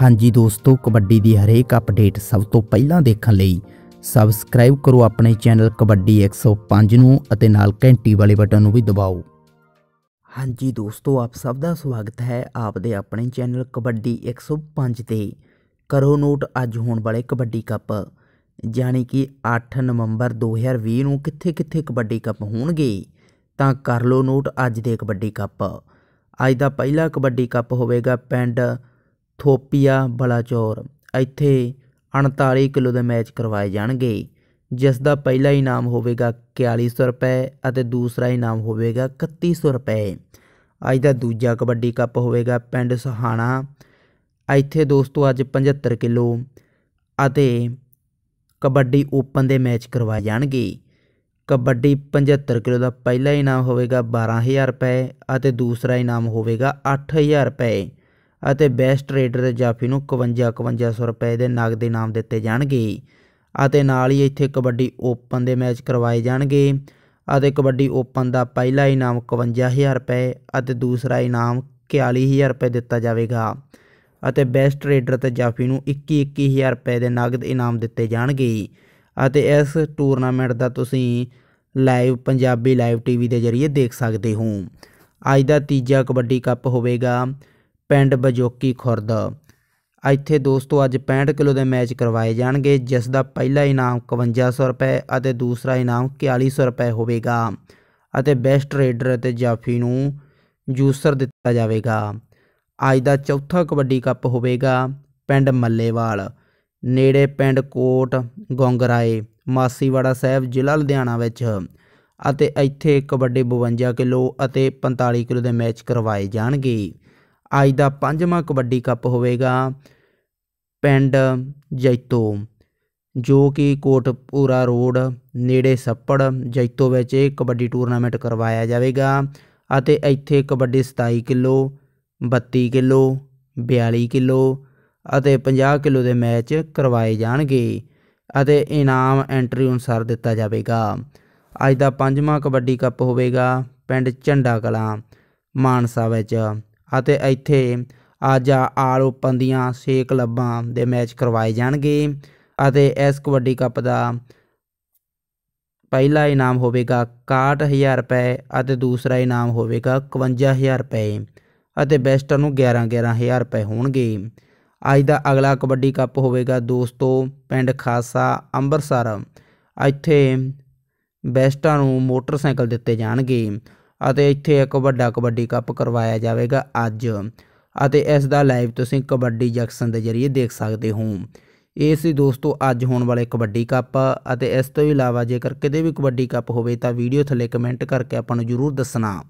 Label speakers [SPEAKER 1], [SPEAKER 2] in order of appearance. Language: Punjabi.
[SPEAKER 1] ਹਾਂਜੀ ਦੋਸਤੋ ਕਬੱਡੀ ਦੀ ਹਰੇਕ ਅਪਡੇਟ ਸਭ ਤੋਂ ਪਹਿਲਾਂ ਦੇਖਣ ਲਈ ਸਬਸਕ੍ਰਾਈਬ ਕਰੋ ਆਪਣੇ ਚੈਨਲ ਕਬੱਡੀ 105 ਨੂੰ ਅਤੇ ਨਾਲ ਘੰਟੀ ਵਾਲੇ ਬਟਨ ਨੂੰ ਵੀ ਦਬਾਓ ਹਾਂਜੀ ਦੋਸਤੋ ਆਪ ਸਭ ਦਾ ਸਵਾਗਤ ਹੈ ਆਪਦੇ ਆਪਣੇ ਚੈਨਲ ਕਬੱਡੀ 105 ਤੇ ਕਰੋ ਨੋਟ ਅੱਜ ਹੋਣ ਵਾਲੇ ਕਬੱਡੀ ਕੱਪ ਯਾਨੀ ਕਿ 8 ਨਵੰਬਰ 2020 ਨੂੰ ਕਿੱਥੇ-ਕਿੱਥੇ ਕਬੱਡੀ ਕੱਪ ਹੋਣਗੇ ਤਾਂ ਕਰ ਲਓ ਨੋਟ ਅੱਜ ਦੇ ਕਬੱਡੀ ਕੱਪ ਅੱਜ ਦਾ ਪਹਿਲਾ ਕਬੱਡੀ ਕੱਪ ਹੋਵੇਗਾ ਪਿੰਡ ਥੋਪੀਆ ਬਲਾਚੌਰ ਇੱਥੇ 49 ਕਿਲੋ ਦੇ ਮੈਚ ਕਰਵਾਏ ਜਾਣਗੇ ਜਿਸ ਦਾ ਪਹਿਲਾ ਇਨਾਮ ਹੋਵੇਗਾ 4100 ਰੁਪਏ ਅਤੇ ਦੂਸਰਾ ਇਨਾਮ ਹੋਵੇਗਾ 3100 ਰੁਪਏ ਅੱਜ ਦਾ ਦੂਜਾ ਕਬੱਡੀ ਕੱਪ ਹੋਵੇਗਾ ਪਿੰਡ ਸੁਹਾਣਾ ਇੱਥੇ ਦੋਸਤੋ ਅੱਜ 75 ਕਿਲੋ ਅਤੇ ਕਬੱਡੀ ਓਪਨ ਦੇ ਮੈਚ ਕਰਵਾਏ ਜਾਣਗੇ ਕਬੱਡੀ 75 ਕਿਲੋ ਦਾ ਪਹਿਲਾ ਇਨਾਮ ਹੋਵੇਗਾ 12000 ਰੁਪਏ ਅਤੇ ਦੂਸਰਾ ਇਨਾਮ ਹੋਵੇਗਾ 8000 ਰੁਪਏ ਅਤੇ ਬੈਸਟ ਰੇਡਰ ਜਾਫੀ ਨੂੰ 51 5100 ਰੁਪਏ ਦੇ ਨਗਦ ਇਨਾਮ ਦਿੱਤੇ ਜਾਣਗੇ ਅਤੇ ਨਾਲ ਹੀ ਇੱਥੇ ਕਬੱਡੀ ਓਪਨ ਦੇ ਮੈਚ ਕਰਵਾਏ ਜਾਣਗੇ ਅਤੇ ਕਬੱਡੀ ਓਪਨ ਦਾ ਪਹਿਲਾ ਇਨਾਮ 51000 ਰੁਪਏ ਅਤੇ ਦੂਸਰਾ ਇਨਾਮ 41000 ਰੁਪਏ ਦਿੱਤਾ ਜਾਵੇਗਾ ਅਤੇ ਬੈਸਟ ਰੇਡਰ ਤੇ ਜਾਫੀ ਨੂੰ 21 21000 ਰੁਪਏ ਦੇ ਨਗਦ ਇਨਾਮ ਦਿੱਤੇ ਜਾਣਗੇ ਅਤੇ ਇਸ ਟੂਰਨਾਮੈਂਟ ਦਾ ਤੁਸੀਂ ਲਾਈਵ ਪੰਜਾਬੀ ਲਾਈਵ ਟੀਵੀ ਦੇ ਜ਼ਰੀਏ ਦੇਖ ਸਕਦੇ ਹੋ ਅੱਜ ਦਾ ਤੀਜਾ ਕਬੱਡੀ ਕੱਪ ਹੋਵੇਗਾ ਪਿੰਡ ਬਜੋਕੀ ਖੁਰਦ ਇੱਥੇ ਦੋਸਤੋ ਅੱਜ 65 ਕਿਲੋ ਦੇ ਮੈਚ ਕਰਵਾਏ ਜਾਣਗੇ ਜਿਸ ਦਾ ਪਹਿਲਾ ਇਨਾਮ 5100 ਰੁਪਏ ਅਤੇ ਦੂਸਰਾ ਇਨਾਮ 4100 ਰੁਪਏ ਹੋਵੇਗਾ ਅਤੇ ਬੈਸਟ ਰੇਡਰ ਅਤੇ ਜਾਫੀ ਨੂੰ ਜੂਸਰ ਦਿੱਤਾ ਜਾਵੇਗਾ ਅੱਜ ਦਾ ਚੌਥਾ ਕਬੱਡੀ ਕੱਪ ਹੋਵੇਗਾ ਪਿੰਡ ਮੱਲੇਵਾਲ ਨੇੜੇ ਪਿੰਡ ਕੋਟ ਗੋਂਗਰਾਏ ਮਾਸੀਵਾੜਾ ਸਾਹਿਬ ਜ਼ਿਲ੍ਹਾ ਲੁਧਿਆਣਾ ਵਿੱਚ ਅਤੇ ਇੱਥੇ ਕਬੱਡੀ 52 ਕਿਲੋ ਅਤੇ 45 ਕਿਲੋ ਦੇ ਮੈਚ ਕਰਵਾਏ ਜਾਣਗੇ ਅੱਜ ਦਾ ਪੰਜਵਾਂ ਕਬੱਡੀ ਕੱਪ ਹੋਵੇਗਾ ਪਿੰਡ ਜੈਤੋ ਜੋ ਕਿ ਕੋਟਪੂਰਾ ਰੋਡ ਨੇੜੇ ਸੱਪੜ ਜੈਤੋ ਵਿੱਚ ਇਹ ਕਬੱਡੀ ਟੂਰਨਾਮੈਂਟ ਕਰਵਾਇਆ ਜਾਵੇਗਾ ਅਤੇ ਇੱਥੇ ਕਬੱਡੀ 27 ਕਿਲੋ 32 ਕਿਲੋ 42 ਕਿਲੋ ਅਤੇ 50 ਕਿਲੋ ਦੇ ਮੈਚ ਕਰਵਾਏ ਜਾਣਗੇ ਅਤੇ ਇਨਾਮ ਐਂਟਰੀ ਅਨੁਸਾਰ ਦਿੱਤਾ ਜਾਵੇਗਾ ਅੱਜ ਦਾ ਪੰਜਵਾਂ ਕਬੱਡੀ ਕੱਪ ਹੋਵੇਗਾ ਪਿੰਡ ਝੰਡਾ ਕਲਾਂ ਮਾਨਸਾ ਵਿੱਚ ਅਤੇ ਇੱਥੇ ਅੱਜ ਆਲ ਓਪਨ ਦੀਆਂ 6 ਕਲੱਬਾਂ ਦੇ ਮੈਚ ਕਰਵਾਏ ਜਾਣਗੇ ਅਤੇ ਇਸ ਕਬੱਡੀ ਕੱਪ ਦਾ ਪਹਿਲਾ ਇਨਾਮ ਹੋਵੇਗਾ 61000 ਰੁਪਏ ਅਤੇ ਦੂਸਰਾ ਇਨਾਮ ਹੋਵੇਗਾ 51000 ਰੁਪਏ ਅਤੇ ਬੈਸਟਰ ਨੂੰ 11 11000 ਰੁਪਏ ਹੋਣਗੇ ਅੱਜ ਦਾ ਅਗਲਾ ਕਬੱਡੀ ਕੱਪ ਹੋਵੇਗਾ ਦੋਸਤੋ ਪਿੰਡ ਖਾਸਾ ਅੰਮ੍ਰਿਤਸਰ ਇੱਥੇ ਬੈਸਟਾਂ ਨੂੰ ਮੋਟਰਸਾਈਕਲ ਦਿੱਤੇ ਜਾਣਗੇ ਅਤੇ ਇੱਥੇ ਇੱਕ ਵੱਡਾ ਕਬੱਡੀ ਕੱਪ ਕਰਵਾਇਆ ਜਾਵੇਗਾ ਅੱਜ ਅਤੇ ਇਸ ਦਾ ਲਾਈਵ ਤੁਸੀਂ ਕਬੱਡੀ ਜੰਕਸ਼ਨ ਦੇ ਜ਼ਰੀਏ ਦੇਖ ਸਕਦੇ ਹੋ ਇਹ ਸੀ ਦੋਸਤੋ ਅੱਜ ਹੋਣ ਵਾਲੇ ਕਬੱਡੀ ਕੱਪ ਅਤੇ ਇਸ ਤੋਂ ਇਲਾਵਾ ਜੇਕਰ ਕਿਤੇ ਵੀ ਕਬੱਡੀ ਕੱਪ ਹੋਵੇ ਤਾਂ ਵੀਡੀਓ ਥੱਲੇ ਕਮੈਂਟ ਕਰਕੇ ਆਪਾਂ ਨੂੰ ਜ਼ਰੂਰ ਦੱਸਣਾ